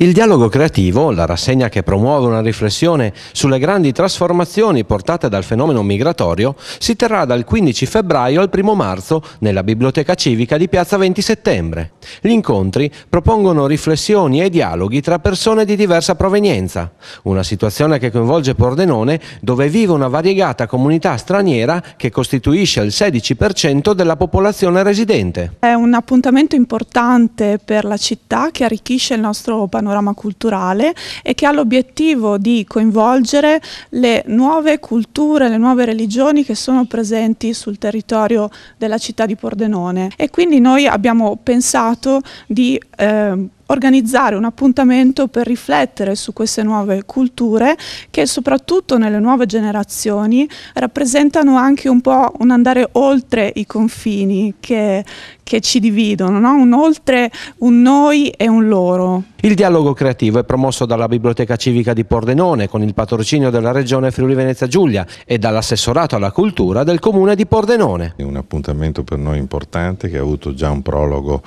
Il dialogo creativo, la rassegna che promuove una riflessione sulle grandi trasformazioni portate dal fenomeno migratorio, si terrà dal 15 febbraio al 1 marzo nella Biblioteca Civica di Piazza 20 Settembre. Gli incontri propongono riflessioni e dialoghi tra persone di diversa provenienza, una situazione che coinvolge Pordenone dove vive una variegata comunità straniera che costituisce il 16% della popolazione residente. È un appuntamento importante per la città che arricchisce il nostro panorama panorama culturale e che ha l'obiettivo di coinvolgere le nuove culture, le nuove religioni che sono presenti sul territorio della città di Pordenone. E quindi noi abbiamo pensato di eh, organizzare un appuntamento per riflettere su queste nuove culture che soprattutto nelle nuove generazioni rappresentano anche un po' un andare oltre i confini che, che ci dividono, no? un oltre un noi e un loro. Il dialogo creativo è promosso dalla Biblioteca Civica di Pordenone con il patrocinio della Regione Friuli Venezia Giulia e dall'assessorato alla cultura del comune di Pordenone. È un appuntamento per noi importante che ha avuto già un prologo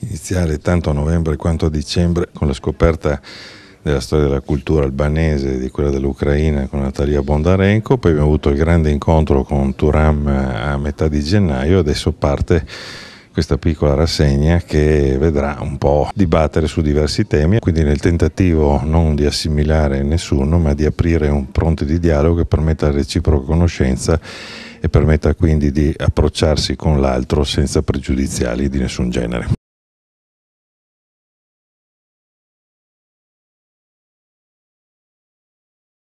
iniziare tanto a novembre quanto a dicembre con la scoperta della storia della cultura albanese, e di quella dell'Ucraina con Natalia Bondarenko, poi abbiamo avuto il grande incontro con Turam eh, a metà di gennaio, adesso parte questa piccola rassegna che vedrà un po' dibattere su diversi temi, quindi nel tentativo non di assimilare nessuno, ma di aprire un fronte di dialogo che permetta la reciproca conoscenza e permetta quindi di approcciarsi con l'altro senza pregiudiziali di nessun genere.